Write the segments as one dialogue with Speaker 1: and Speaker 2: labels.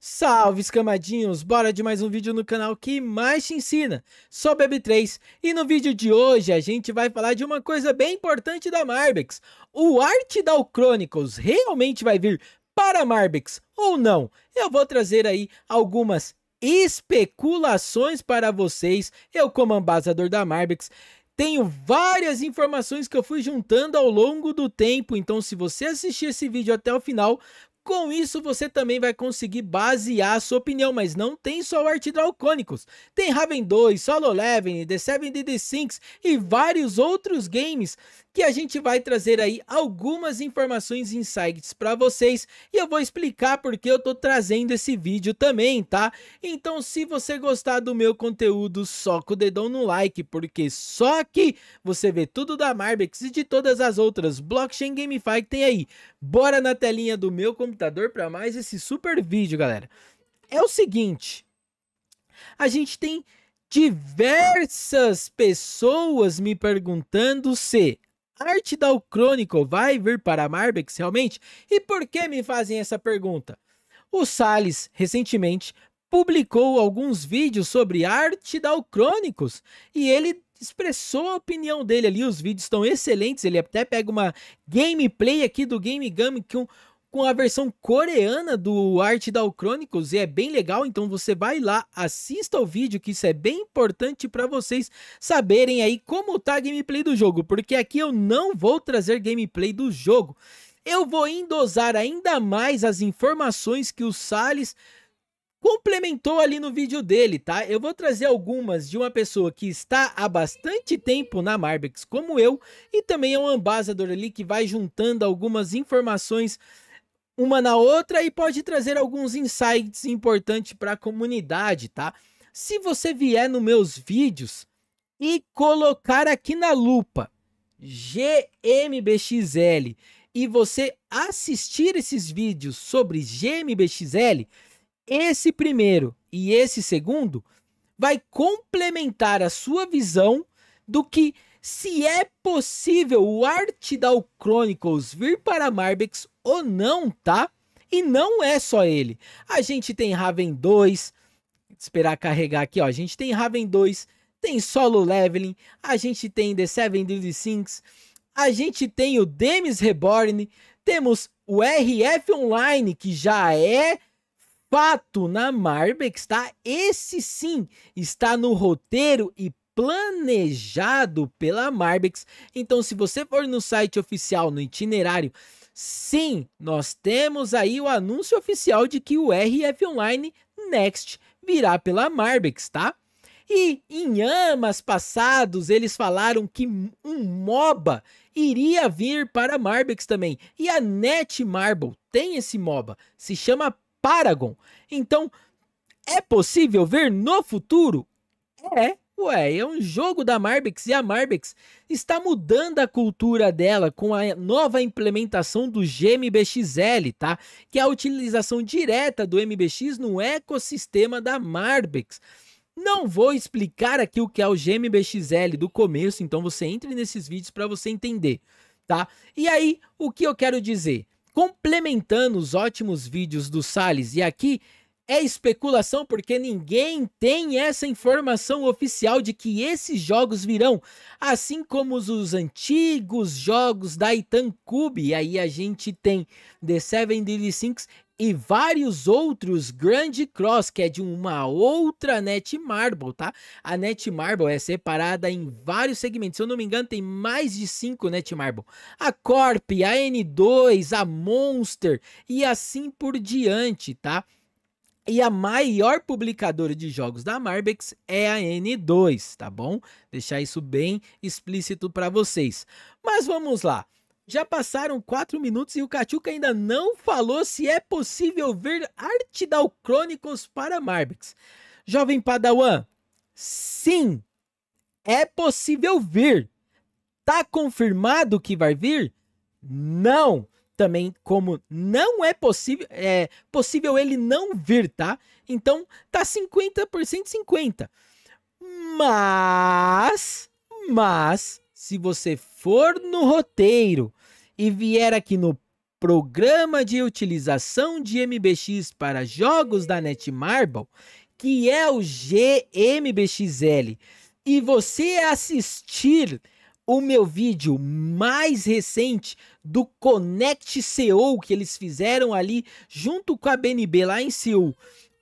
Speaker 1: Salve escamadinhos, bora de mais um vídeo no canal que mais te ensina, sou Beb3 e no vídeo de hoje a gente vai falar de uma coisa bem importante da Marbex, o Artidal Chronicles realmente vai vir para Marbex ou não? Eu vou trazer aí algumas especulações para vocês, eu como ambasador da Marbex, tenho várias informações que eu fui juntando ao longo do tempo, então se você assistir esse vídeo até o final, com isso, você também vai conseguir basear a sua opinião, mas não tem só o Artidral Draconicus. Tem Raven 2, Solo Leveling, The 7 d 6 e vários outros games que a gente vai trazer aí algumas informações insights para vocês e eu vou explicar porque eu tô trazendo esse vídeo também, tá? Então, se você gostar do meu conteúdo, soca o dedão no like, porque só aqui você vê tudo da Marbex e de todas as outras blockchain GameFi que tem aí. Bora na telinha do meu computador para mais esse super vídeo, galera. É o seguinte, a gente tem diversas pessoas me perguntando se da Chronicle vai vir para Marbex realmente? E por que me fazem essa pergunta? O Salles, recentemente, publicou alguns vídeos sobre da Chronicles e ele expressou a opinião dele ali. Os vídeos estão excelentes. Ele até pega uma gameplay aqui do Game Gum com com a versão coreana do Art Dal Chronicles e é bem legal, então você vai lá, assista o vídeo, que isso é bem importante para vocês saberem aí como tá a gameplay do jogo, porque aqui eu não vou trazer gameplay do jogo. Eu vou endosar ainda mais as informações que o Salles complementou ali no vídeo dele, tá? Eu vou trazer algumas de uma pessoa que está há bastante tempo na Marbex, como eu, e também é um ambassador ali que vai juntando algumas informações uma na outra e pode trazer alguns insights importantes para a comunidade, tá? Se você vier nos meus vídeos e colocar aqui na lupa GMBXL e você assistir esses vídeos sobre GMBXL, esse primeiro e esse segundo vai complementar a sua visão do que se é possível o Artidal Chronicles vir para Marbex ou não, tá? E não é só ele. A gente tem Raven 2, esperar carregar aqui, ó. A gente tem Raven 2, tem Solo Leveling, a gente tem The Seven Deadly Sinks, a gente tem o Demis Reborn, temos o RF Online, que já é fato na Marbex, tá? Esse sim está no roteiro e planejado pela Marbex. Então, se você for no site oficial, no itinerário, sim, nós temos aí o anúncio oficial de que o RF Online Next virá pela Marbex, tá? E em amas passados eles falaram que um MOBA iria vir para a Marbex também. E a Net Marble tem esse MOBA, se chama Paragon. Então, é possível ver no futuro? É, Ué, é um jogo da Marbix e a Marbix está mudando a cultura dela com a nova implementação do GMBXL, tá? Que é a utilização direta do MBX no ecossistema da Marbix. Não vou explicar aqui o que é o GMBXL do começo, então você entre nesses vídeos para você entender, tá? E aí, o que eu quero dizer? Complementando os ótimos vídeos do Sales, e aqui é especulação porque ninguém tem essa informação oficial de que esses jogos virão, assim como os antigos jogos da Itan Cube. E aí a gente tem The Seven Deadly Sinks e vários outros Grand Cross, que é de uma outra Netmarble, tá? A Netmarble é separada em vários segmentos, se eu não me engano tem mais de Net Netmarble. A Corp, a N2, a Monster e assim por diante, tá? E a maior publicadora de jogos da Marbex é a N2, tá bom? Deixar isso bem explícito para vocês. Mas vamos lá. Já passaram 4 minutos e o Cachuca ainda não falou se é possível ver arte Artidal Chronicles para Marbex. Jovem Padawan, sim, é possível vir. Tá confirmado que vai vir? Não também como não é possível, é possível ele não vir, tá? Então tá 50% 50. Mas, mas se você for no roteiro e vier aqui no Programa de Utilização de MBX para Jogos da Netmarble, que é o GMBXL, e você assistir o meu vídeo mais recente do Connect SEO que eles fizeram ali junto com a BNB lá em Seul.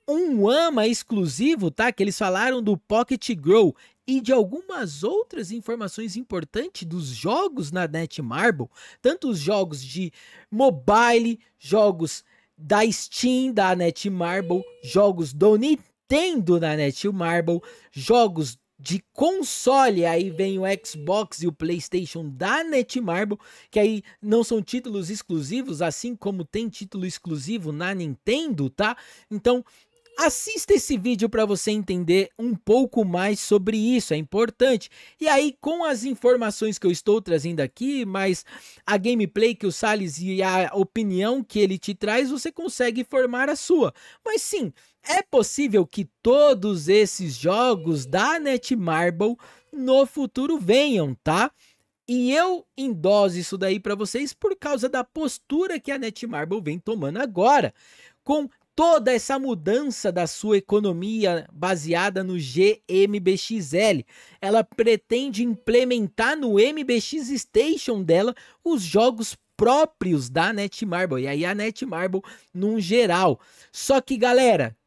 Speaker 1: Um AMA exclusivo, tá? Que eles falaram do Pocket Grow e de algumas outras informações importantes dos jogos na Netmarble, tanto os jogos de mobile, jogos da Steam da Netmarble, jogos do Nintendo na Netmarble, jogos de console. Aí vem o Xbox e o PlayStation da Netmarble, que aí não são títulos exclusivos, assim como tem título exclusivo na Nintendo, tá? Então Assista esse vídeo para você entender um pouco mais sobre isso, é importante. E aí, com as informações que eu estou trazendo aqui, mais a gameplay que o Salles e a opinião que ele te traz, você consegue formar a sua. Mas sim, é possível que todos esses jogos da Netmarble no futuro venham, tá? E eu endoso isso daí para vocês por causa da postura que a Netmarble vem tomando agora, com toda essa mudança da sua economia baseada no GMBXL. Ela pretende implementar no MBX Station dela os jogos próprios da Netmarble e aí a Netmarble num geral. Só que galera,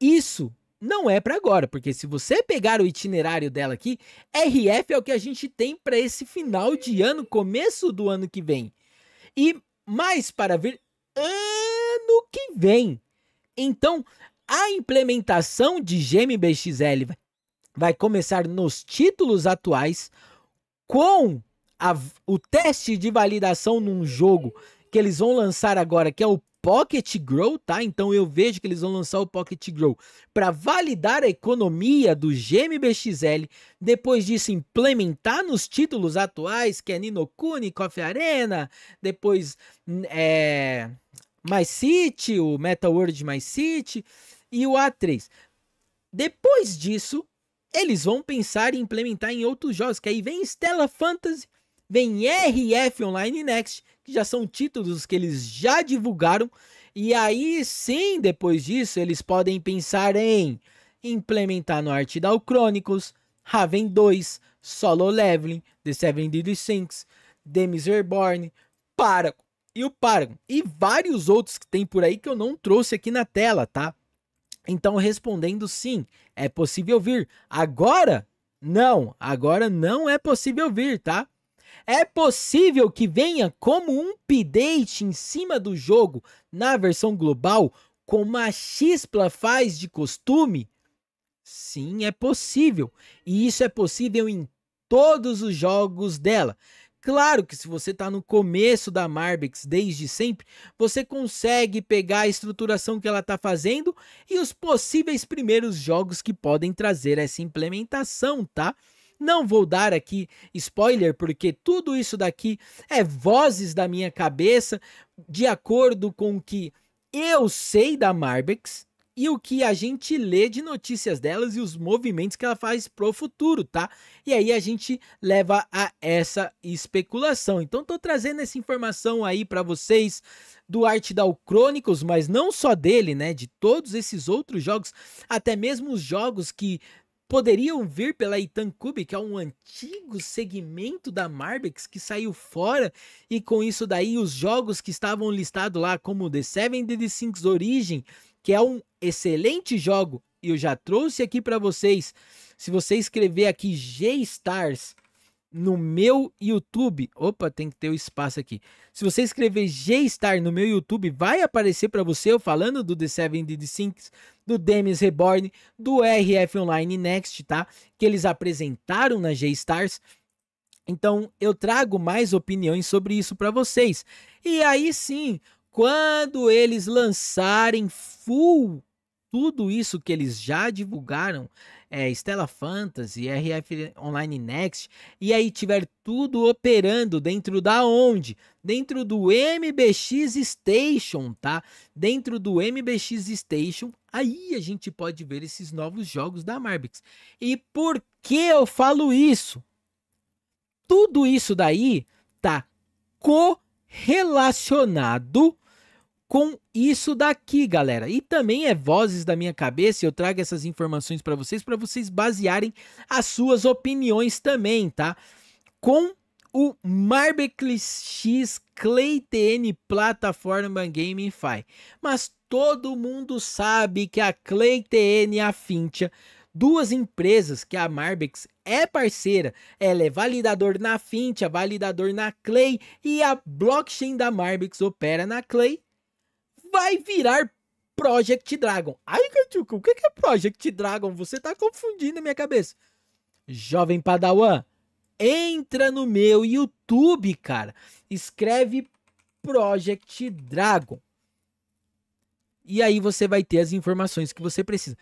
Speaker 1: isso não é para agora, porque se você pegar o itinerário dela aqui, RF é o que a gente tem para esse final de ano, começo do ano que vem. E mais para vir ano que vem. Então, a implementação de GMBXL vai começar nos títulos atuais com a, o teste de validação num jogo que eles vão lançar agora, que é o Pocket Grow, tá? Então eu vejo que eles vão lançar o Pocket Grow para validar a economia do GMBXL, depois disso implementar nos títulos atuais, que é Ninokuni, Coffee Arena, depois é, My City, o Meta World My City e o A3. Depois disso, eles vão pensar em implementar em outros jogos, que aí vem Stella Fantasy, vem RF Online Next, que já são títulos que eles já divulgaram, e aí sim, depois disso, eles podem pensar em implementar no Art Artidal Chronicles, Raven 2, Solo Leveling, The Seven Deadly Sinks, The Reborn, e o Paragon. E vários outros que tem por aí que eu não trouxe aqui na tela, tá? Então, respondendo sim, é possível vir. Agora, não. Agora não é possível vir, tá? É possível que venha como um update em cima do jogo na versão global, como a Xpla faz de costume? Sim, é possível. E isso é possível em todos os jogos dela. Claro que se você está no começo da Marbix desde sempre, você consegue pegar a estruturação que ela está fazendo e os possíveis primeiros jogos que podem trazer essa implementação, tá? Não vou dar aqui spoiler, porque tudo isso daqui é vozes da minha cabeça, de acordo com o que eu sei da Marbix e o que a gente lê de notícias delas e os movimentos que ela faz pro futuro, tá? E aí a gente leva a essa especulação. Então tô trazendo essa informação aí para vocês do Artdal Chronicles, mas não só dele, né? De todos esses outros jogos, até mesmo os jogos que poderiam vir pela Itan Cube, que é um antigo segmento da Marbex que saiu fora, e com isso daí os jogos que estavam listados lá como The Seven The Sinks Origin, que é um excelente jogo e eu já trouxe aqui para vocês. Se você escrever aqui G-Stars no meu YouTube, opa, tem que ter o um espaço aqui. Se você escrever G-Star no meu YouTube, vai aparecer para você eu falando do The Seven Dead Sinks, do Demis Reborn, do RF Online Next, tá? Que eles apresentaram na G-Stars. Então, eu trago mais opiniões sobre isso para vocês. E aí sim, quando eles lançarem full tudo isso que eles já divulgaram, é, Stella Fantasy, RF Online Next, e aí tiver tudo operando dentro da onde? Dentro do MBX Station, tá? Dentro do MBX Station, aí a gente pode ver esses novos jogos da Marbix. E por que eu falo isso? Tudo isso daí tá correlacionado com isso daqui, galera. E também é vozes da minha cabeça, eu trago essas informações para vocês para vocês basearem as suas opiniões também, tá? Com o Marbeclis X ClayTN plataforma GameFi. Mas todo mundo sabe que a ClayTN e a Fintia duas empresas que a Marbex é parceira. Ela é validador na Fintia, validador na Clay e a blockchain da Marbex opera na Clay vai virar Project Dragon. Ai, Kachuku, o que é Project Dragon? Você tá confundindo a minha cabeça. Jovem Padawan, entra no meu YouTube, cara. Escreve Project Dragon. E aí você vai ter as informações que você precisa.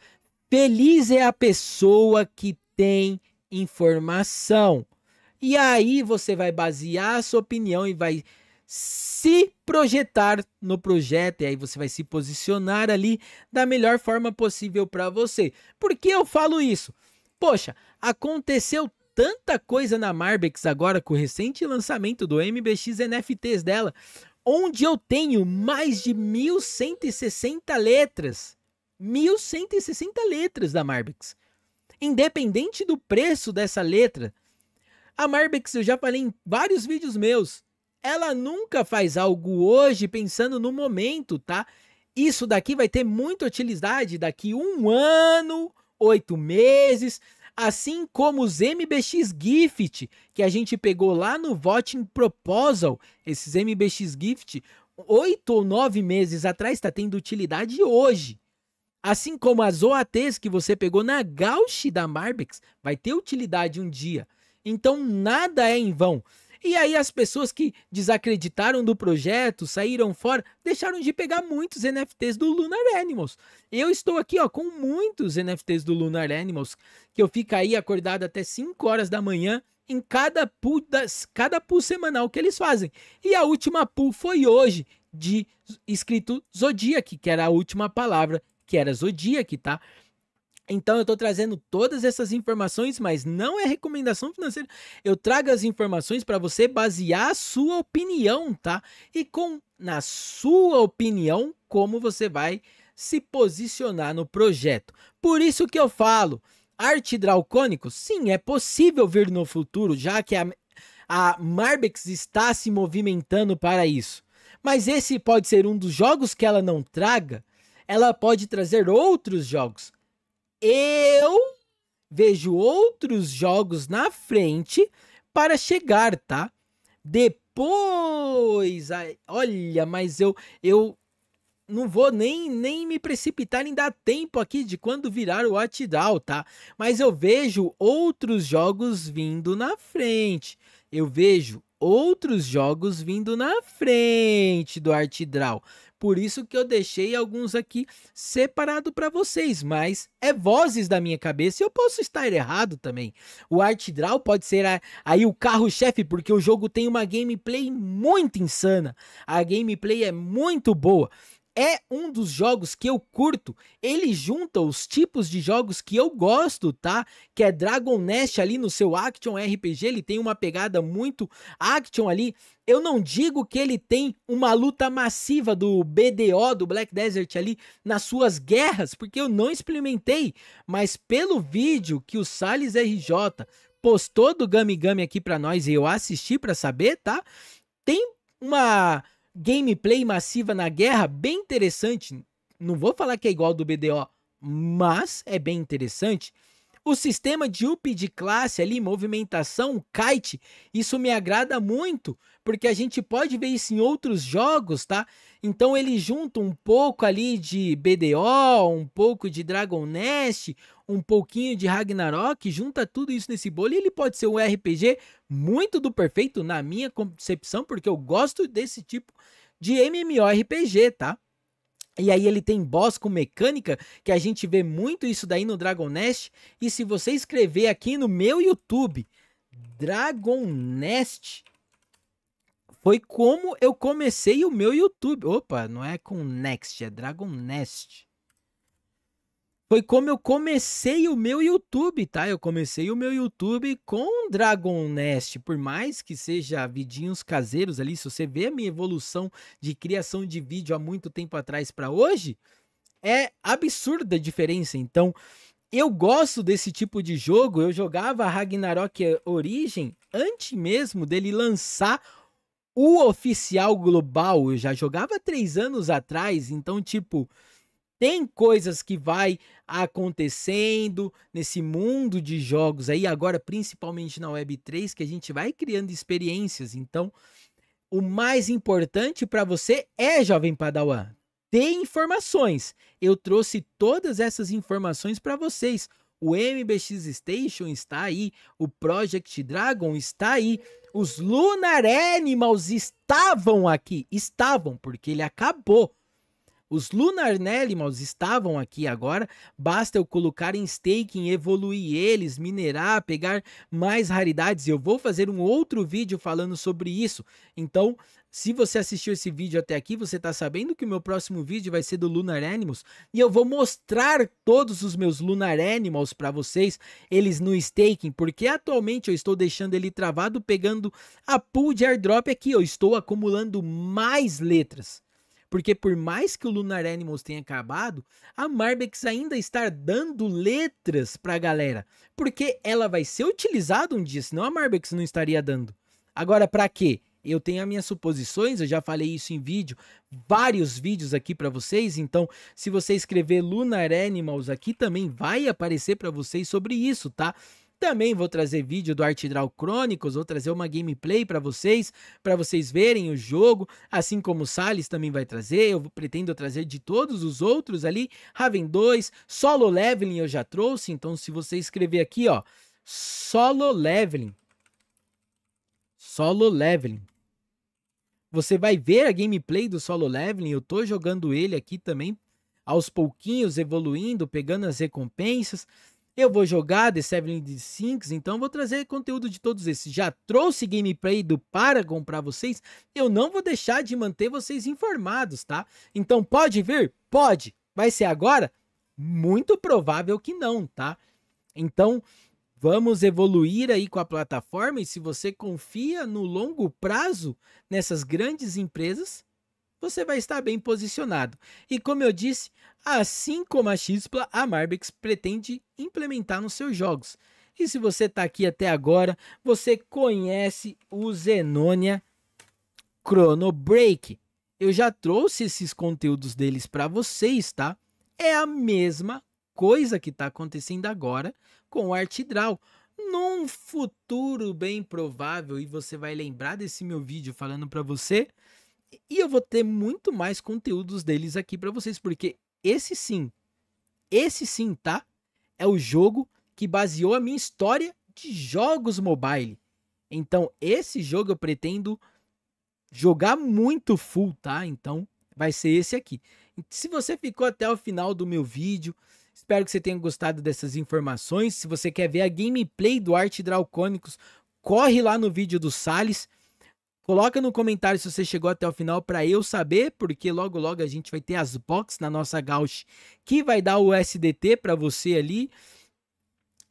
Speaker 1: Feliz é a pessoa que tem informação. E aí você vai basear a sua opinião e vai se projetar no projeto e aí você vai se posicionar ali da melhor forma possível para você. Por que eu falo isso? Poxa, aconteceu tanta coisa na Marbex agora com o recente lançamento do MBX NFTs dela, onde eu tenho mais de 1160 letras. 1160 letras da Marbex. Independente do preço dessa letra, a Marbex eu já falei em vários vídeos meus, ela nunca faz algo hoje pensando no momento, tá? Isso daqui vai ter muita utilidade daqui um ano, oito meses, assim como os MBX Gift que a gente pegou lá no Voting Proposal, esses MBX Gift, oito ou nove meses atrás está tendo utilidade hoje. Assim como as OATs que você pegou na Gauche da Marbex vai ter utilidade um dia. Então nada é em vão. E aí as pessoas que desacreditaram do projeto, saíram fora, deixaram de pegar muitos NFTs do Lunar Animals. Eu estou aqui, ó, com muitos NFTs do Lunar Animals, que eu fico aí acordado até 5 horas da manhã em cada pool, das, cada pool semanal que eles fazem. E a última pool foi hoje, de escrito Zodiac, que era a última palavra, que era Zodiac, tá? Então eu estou trazendo todas essas informações, mas não é recomendação financeira. Eu trago as informações para você basear a sua opinião, tá? E com na sua opinião como você vai se posicionar no projeto. Por isso que eu falo, arte dracônico, sim, é possível vir no futuro, já que a, a Marbex está se movimentando para isso. Mas esse pode ser um dos jogos que ela não traga. Ela pode trazer outros jogos eu vejo outros jogos na frente para chegar, tá? Depois, ai, olha, mas eu eu não vou nem, nem me precipitar nem dar tempo aqui de quando virar o Watchdown, tá? Mas eu vejo outros jogos vindo na frente. Eu vejo outros jogos vindo na frente do Artidral. Por isso que eu deixei alguns aqui separado para vocês, mas é vozes da minha cabeça e eu posso estar errado também. O Art Draw pode ser a, aí o carro-chefe, porque o jogo tem uma gameplay muito insana. A gameplay é muito boa é um dos jogos que eu curto. Ele junta os tipos de jogos que eu gosto, tá? Que é Dragon Nest ali no seu action RPG, ele tem uma pegada muito action ali. Eu não digo que ele tem uma luta massiva do BDO, do Black Desert ali, nas suas guerras, porque eu não experimentei. Mas pelo vídeo que o Sales RJ postou do Gami Gami aqui para nós e eu assisti para saber, tá? Tem uma gameplay massiva na guerra, bem interessante. Não vou falar que é igual do BDO, mas é bem interessante. O sistema de up de classe ali, movimentação, kite, isso me agrada muito, porque a gente pode ver isso em outros jogos, tá? Então ele junta um pouco ali de BDO, um pouco de Dragon Nest, um pouquinho de Ragnarok, junta tudo isso nesse bolo e ele pode ser um RPG muito do perfeito, na minha concepção, porque eu gosto desse tipo de MMORPG, tá? E aí ele tem boss com mecânica, que a gente vê muito isso daí no Dragon Nest. E se você escrever aqui no meu YouTube, Dragon Nest, foi como eu comecei o meu YouTube. Opa, não é com Next, é Dragon Nest foi como eu comecei o meu YouTube, tá? Eu comecei o meu YouTube com Dragon Nest, por mais que seja vidinhos caseiros ali, se você vê a minha evolução de criação de vídeo há muito tempo atrás para hoje, é absurda a diferença. Então, eu gosto desse tipo de jogo. Eu jogava Ragnarok Origem antes mesmo dele lançar o oficial global. Eu já jogava três anos atrás, então tipo, tem coisas que vai acontecendo nesse mundo de jogos aí, agora principalmente na Web3, que a gente vai criando experiências. Então, o mais importante para você é, jovem Padawan, ter informações. Eu trouxe todas essas informações para vocês. O MBX Station está aí, o Project Dragon está aí, os Lunar Animals estavam aqui, estavam, porque ele acabou. Os Lunar Animals estavam aqui agora, basta eu colocar em staking, evoluir eles, minerar, pegar mais raridades. Eu vou fazer um outro vídeo falando sobre isso. Então, se você assistiu esse vídeo até aqui, você está sabendo que o meu próximo vídeo vai ser do Lunar Animals e eu vou mostrar todos os meus Lunar Animals para vocês, eles no staking, porque atualmente eu estou deixando ele travado pegando a pool de airdrop aqui, eu estou acumulando mais letras porque por mais que o Lunar Animals tenha acabado, a Marbex ainda está dando letras para a galera, porque ela vai ser utilizada um dia, senão a Marbex não estaria dando. Agora, para quê? Eu tenho as minhas suposições, eu já falei isso em vídeo, vários vídeos aqui para vocês, então se você escrever Lunar Animals aqui também vai aparecer para vocês sobre isso, tá? Também vou trazer vídeo do Art Draw Chronicles, vou trazer uma gameplay para vocês, para vocês verem o jogo, assim como o Salles também vai trazer, eu pretendo trazer de todos os outros ali, Raven 2, Solo Leveling eu já trouxe, então se você escrever aqui, ó, Solo Leveling, Solo Leveling, você vai ver a gameplay do Solo Leveling, eu tô jogando ele aqui também, aos pouquinhos, evoluindo, pegando as recompensas, eu vou jogar The Seven Sinks, então vou trazer conteúdo de todos esses. Já trouxe gameplay do Paragon para vocês. Eu não vou deixar de manter vocês informados, tá? Então pode vir? Pode. Vai ser agora? Muito provável que não, tá? Então vamos evoluir aí com a plataforma e se você confia no longo prazo nessas grandes empresas, você vai estar bem posicionado. E como eu disse, assim como a Xpla, a Marbix pretende implementar nos seus jogos. E se você está aqui até agora, você conhece o Zenonia Chrono Break. Eu já trouxe esses conteúdos deles para vocês, tá? É a mesma coisa que está acontecendo agora com o Draw. Num futuro bem provável, e você vai lembrar desse meu vídeo falando para você, e eu vou ter muito mais conteúdos deles aqui para vocês, porque esse sim, esse sim, tá? É o jogo que baseou a minha história de jogos mobile. Então, esse jogo eu pretendo jogar muito full, tá? Então, vai ser esse aqui. Se você ficou até o final do meu vídeo, espero que você tenha gostado dessas informações. Se você quer ver a gameplay do Arte Draucônicos, corre lá no vídeo do Sales. Coloca no comentário se você chegou até o final para eu saber, porque logo logo a gente vai ter as box na nossa Gauss que vai dar o SDT para você ali.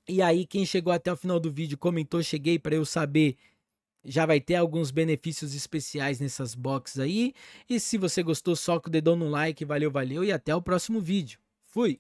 Speaker 1: E aí quem chegou até o final do vídeo comentou, cheguei para eu saber, já vai ter alguns benefícios especiais nessas boxes aí. E se você gostou, soca o dedão no like, valeu, valeu e até o próximo vídeo. Fui.